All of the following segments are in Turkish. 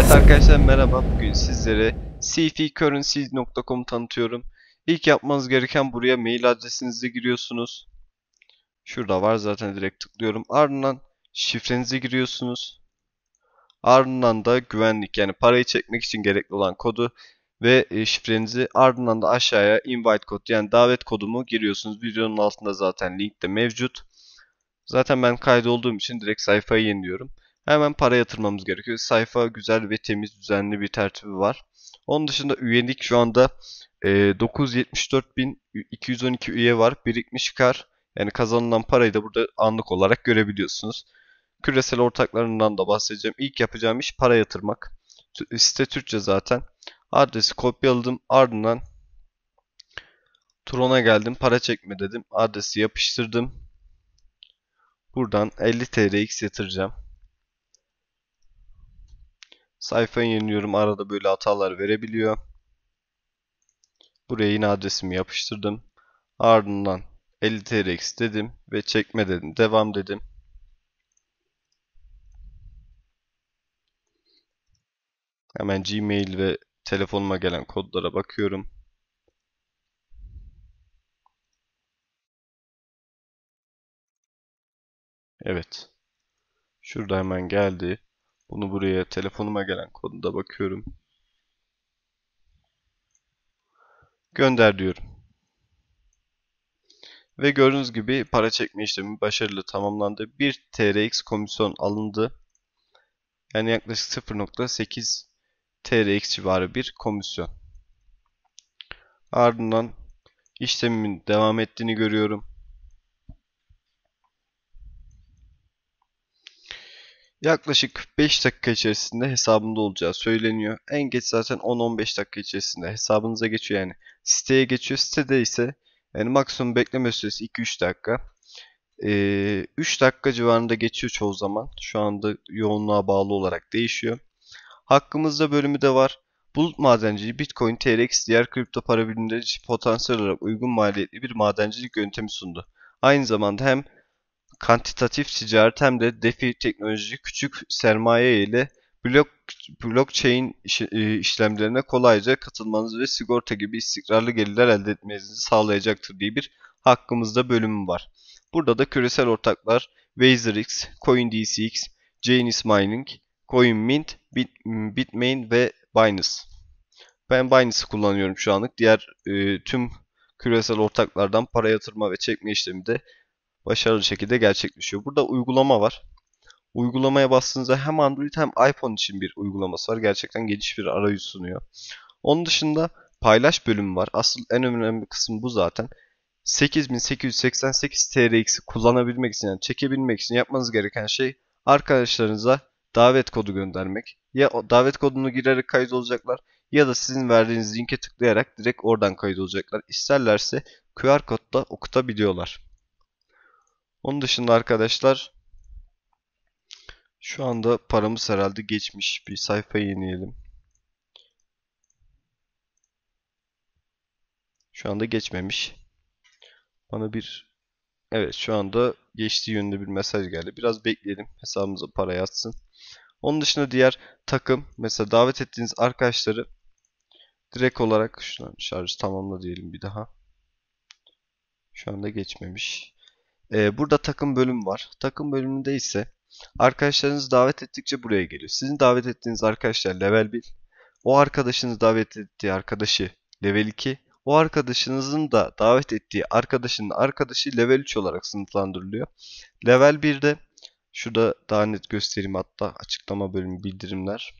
Evet arkadaşlar merhaba bugün sizlere cfcurrency.com tanıtıyorum. İlk yapmanız gereken buraya mail adresinizi giriyorsunuz. Şurada var zaten direkt tıklıyorum. Ardından şifrenizi giriyorsunuz. Ardından da güvenlik yani parayı çekmek için gerekli olan kodu ve e, şifrenizi ardından da aşağıya invite kod yani davet kodumu giriyorsunuz. Videonun altında zaten link de mevcut. Zaten ben kaydolduğum için direkt sayfayı yeniliyorum. Hemen para yatırmamız gerekiyor. Sayfa güzel ve temiz düzenli bir tertibi var. Onun dışında üyelik şu anda e, 974.212 üye var. Birikmiş kar yani kazanılan parayı da burada anlık olarak görebiliyorsunuz. Küresel ortaklarından da bahsedeceğim. İlk yapacağım iş para yatırmak. Site Türkçe zaten. Adresi kopyaladım. Ardından Tron'a geldim. Para çekme dedim. Adresi yapıştırdım. Buradan 50 TRX yatıracağım. Sayfayı yeniliyorum. Arada böyle hatalar verebiliyor. Buraya yine adresimi yapıştırdım. Ardından 50 TRX dedim ve çekme dedim. Devam dedim. Hemen Gmail ve telefonuma gelen kodlara bakıyorum. Evet. Şurada hemen geldi. Bunu buraya telefonuma gelen konuda bakıyorum. Gönder diyorum. Ve gördüğünüz gibi para çekme işlemi başarılı tamamlandı. 1 TRX komisyon alındı. Yani yaklaşık 0.8 TRX civarı bir komisyon. Ardından işlemimin devam ettiğini görüyorum. Yaklaşık 5 dakika içerisinde hesabında olacağı söyleniyor. En geç zaten 10-15 dakika içerisinde hesabınıza geçiyor yani. Siteye geçiyor. Sitede ise yani maksimum bekleme süresi 2-3 dakika. Ee, 3 dakika civarında geçiyor çoğu zaman. Şu anda yoğunluğa bağlı olarak değişiyor. Hakkımızda bölümü de var. Bulut madenciliği Bitcoin, TRX diğer kripto para birimleri için potansiyel olarak uygun maliyetli bir madencilik yöntemi sundu. Aynı zamanda hem kantitatif ticaret hem de defi teknolojiyi küçük sermaye ile blok, blockchain e, işlemlerine kolayca katılmanızı ve sigorta gibi istikrarlı gelirler elde etmenizi sağlayacaktır diye bir hakkımızda bölümü var. Burada da küresel ortaklar WazerX, CoinDCX, Janus Mining, CoinMint, Bit, Bitmain ve Binance. Ben Binance'ı kullanıyorum şu anlık. Diğer e, tüm küresel ortaklardan para yatırma ve çekme işlemi de başarılı şekilde gerçekleşiyor. Burada uygulama var. Uygulamaya bastığınızda hem Android hem iPhone için bir uygulaması var. Gerçekten geniş bir arayüz sunuyor. Onun dışında paylaş bölümü var. Asıl en önemli kısım bu zaten. 8888 TRX'i kullanabilmek için yani çekebilmek için yapmanız gereken şey arkadaşlarınıza davet kodu göndermek. Ya davet kodunu girerek kayıt olacaklar ya da sizin verdiğiniz linke tıklayarak direkt oradan kayıt olacaklar. İsterlerse QR kodla okutabiliyorlar. Onun dışında arkadaşlar şu anda paramız herhalde geçmiş. Bir sayfa yenileyelim. Şu anda geçmemiş. Bana bir evet şu anda geçtiği yönünde bir mesaj geldi. Biraz bekleyelim. Hesabımıza para yatsın. Onun dışında diğer takım mesela davet ettiğiniz arkadaşları direkt olarak şuradan şarj tamamla diyelim bir daha. Şu anda geçmemiş. E, burada takım bölüm var. Takım bölümünde ise arkadaşlarınızı davet ettikçe buraya geliyor. Sizin davet ettiğiniz arkadaşlar level 1. O arkadaşınız davet ettiği arkadaşı level 2. O arkadaşınızın da davet ettiği arkadaşının arkadaşı level 3 olarak sınıflandırılıyor. Level 1'de şurada daha net göstereyim hatta açıklama bölümü bildirimler.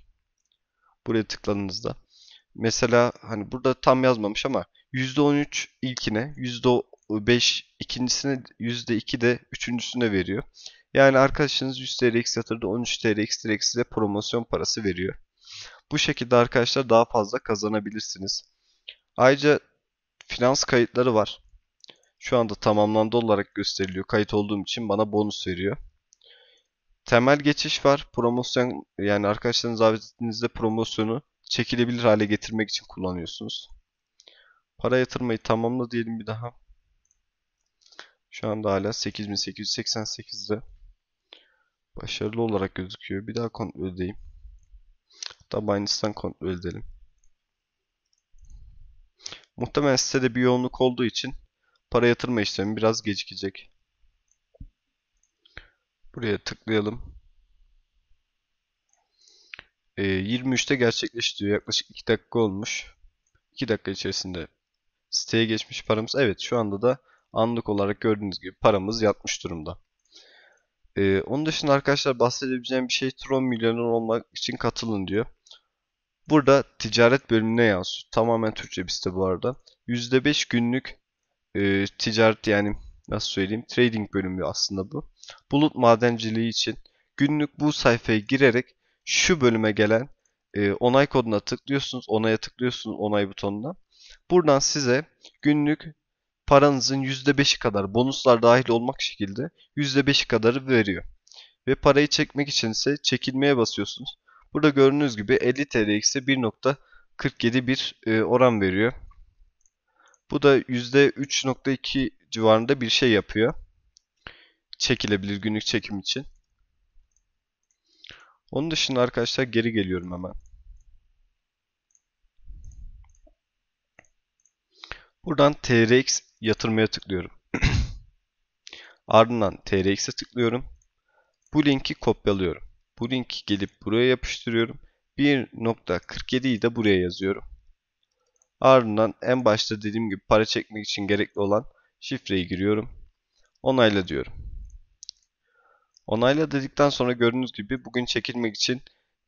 Buraya tıkladığınızda mesela hani burada tam yazmamış ama %13 ilkine, 5 ikincisine yüzde %2 de üçüncüsüne veriyor. Yani arkadaşınız 100 TL yatırdı 13 TL ekstra eksi promosyon parası veriyor. Bu şekilde arkadaşlar daha fazla kazanabilirsiniz. Ayrıca finans kayıtları var. Şu anda tamamlandı olarak gösteriliyor. Kayıt olduğum için bana bonus veriyor. Temel geçiş var. Promosyon yani arkadaşlarınız davetinizde promosyonu çekilebilir hale getirmek için kullanıyorsunuz. Para yatırmayı tamamla diyelim bir daha. Şu anda hala 8888'de başarılı olarak gözüküyor. Bir daha kontrol edeyim. Hatta Binance'den kontrol edelim. Muhtemelen sitede bir yoğunluk olduğu için para yatırma işlemi biraz gecikecek. Buraya tıklayalım. E, ee, 23'te gerçekleşti diyor. Yaklaşık 2 dakika olmuş. 2 dakika içerisinde siteye geçmiş paramız. Evet şu anda da anlık olarak gördüğünüz gibi paramız yatmış durumda. Ee, onun dışında arkadaşlar bahsedebileceğim bir şey Tron milyoner olmak için katılın diyor. Burada ticaret bölümüne yansıyor. Tamamen Türkçe bir site bu arada. %5 günlük e, ticaret yani nasıl söyleyeyim trading bölümü aslında bu. Bulut madenciliği için günlük bu sayfaya girerek şu bölüme gelen e, onay koduna tıklıyorsunuz. Onaya tıklıyorsunuz onay butonuna. Buradan size günlük paranızın %5'i kadar bonuslar dahil olmak şekilde %5'i kadarı veriyor. Ve parayı çekmek için ise çekilmeye basıyorsunuz. Burada gördüğünüz gibi 50 TRX'e 1.47 bir e, oran veriyor. Bu da %3.2 civarında bir şey yapıyor. Çekilebilir günlük çekim için. Onun dışında arkadaşlar geri geliyorum hemen. Buradan TRX yatırmaya tıklıyorum. Ardından TRX'e tıklıyorum. Bu linki kopyalıyorum. Bu linki gelip buraya yapıştırıyorum. 1.47'yi de buraya yazıyorum. Ardından en başta dediğim gibi para çekmek için gerekli olan şifreyi giriyorum. Onayla diyorum. Onayla dedikten sonra gördüğünüz gibi bugün çekilmek için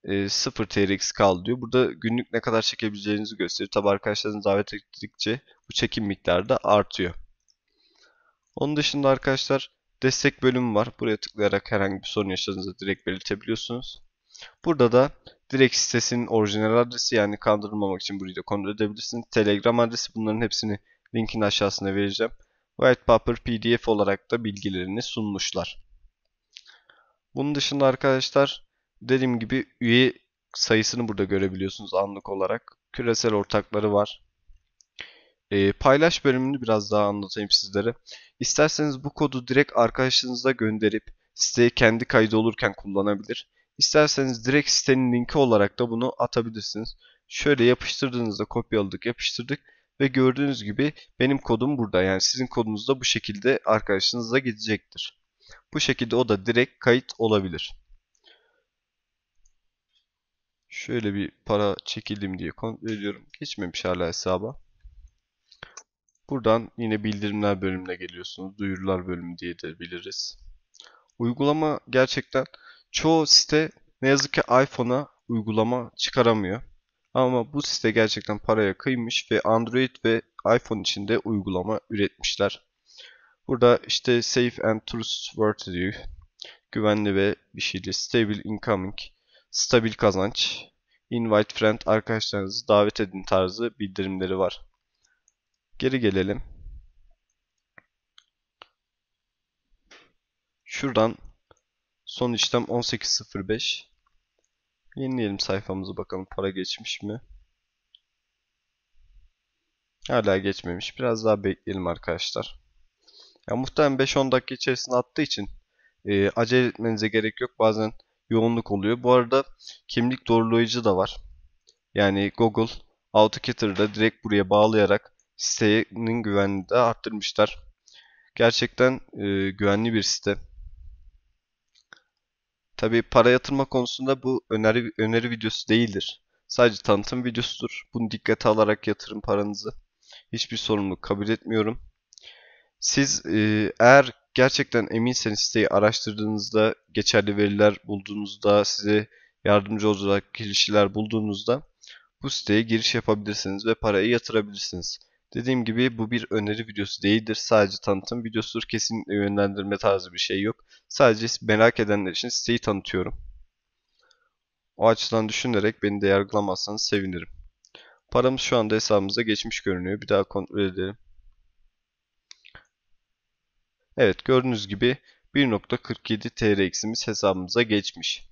e, 0 TRX kaldı diyor. Burada günlük ne kadar çekebileceğinizi gösteriyor. Tabi arkadaşlarınız davet ettikçe bu çekim miktarı da artıyor. Onun dışında arkadaşlar destek bölümü var. Buraya tıklayarak herhangi bir sorun yaşadığınızda direkt belirtebiliyorsunuz. Burada da direkt sitesinin orijinal adresi yani kandırılmamak için burayı da kontrol edebilirsiniz. Telegram adresi bunların hepsini linkin aşağısına vereceğim. White Paper PDF olarak da bilgilerini sunmuşlar. Bunun dışında arkadaşlar Dediğim gibi üye sayısını burada görebiliyorsunuz anlık olarak. Küresel ortakları var. E, paylaş bölümünü biraz daha anlatayım sizlere. İsterseniz bu kodu direkt arkadaşınıza gönderip siteye kendi kaydı olurken kullanabilir. İsterseniz direkt sitenin linki olarak da bunu atabilirsiniz. Şöyle yapıştırdığınızda kopyaladık yapıştırdık ve gördüğünüz gibi benim kodum burada. Yani sizin kodunuz da bu şekilde arkadaşınıza gidecektir. Bu şekilde o da direkt kayıt olabilir. Şöyle bir para çekildim diye kontrol ediyorum. Geçmemiş hala hesaba. Buradan yine bildirimler bölümüne geliyorsunuz. Duyurular bölümü diye de biliriz. Uygulama gerçekten çoğu site ne yazık ki iPhone'a uygulama çıkaramıyor. Ama bu site gerçekten paraya kıymış ve Android ve iPhone için de uygulama üretmişler. Burada işte Safe and Trustworthy, güvenli ve bir şeyle Stable Incoming, stabil kazanç, invite friend arkadaşlarınızı davet edin tarzı bildirimleri var. Geri gelelim. Şuradan son işlem 18.05. Yenileyelim sayfamızı bakalım para geçmiş mi? Hala geçmemiş. Biraz daha bekleyelim arkadaşlar. Ya muhtemelen 5-10 dakika içerisinde attığı için e, acele etmenize gerek yok. Bazen yoğunluk oluyor. Bu arada kimlik doğrulayıcı da var. Yani Google Authenticator'da direkt buraya bağlayarak sitenin güvenliğini de arttırmışlar. Gerçekten e, güvenli bir site. Tabi para yatırma konusunda bu öneri, öneri videosu değildir. Sadece tanıtım videosudur. Bunu dikkate alarak yatırın paranızı. Hiçbir sorumluluk kabul etmiyorum. Siz e, eğer Gerçekten eminseniz siteyi araştırdığınızda, geçerli veriler bulduğunuzda, size yardımcı olacak kişiler bulduğunuzda bu siteye giriş yapabilirsiniz ve parayı yatırabilirsiniz. Dediğim gibi bu bir öneri videosu değildir. Sadece tanıtım videosudur. Kesinlikle yönlendirme tarzı bir şey yok. Sadece merak edenler için siteyi tanıtıyorum. O açıdan düşünerek beni de yargılamazsanız sevinirim. Paramız şu anda hesabımıza geçmiş görünüyor. Bir daha kontrol edelim. Evet gördüğünüz gibi 1.47 TRX'imiz hesabımıza geçmiş.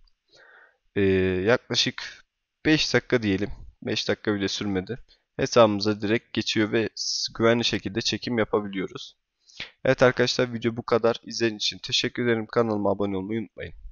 Ee, yaklaşık 5 dakika diyelim. 5 dakika bile sürmedi. Hesabımıza direkt geçiyor ve güvenli şekilde çekim yapabiliyoruz. Evet arkadaşlar video bu kadar. İzlediğiniz için teşekkür ederim. Kanalıma abone olmayı unutmayın.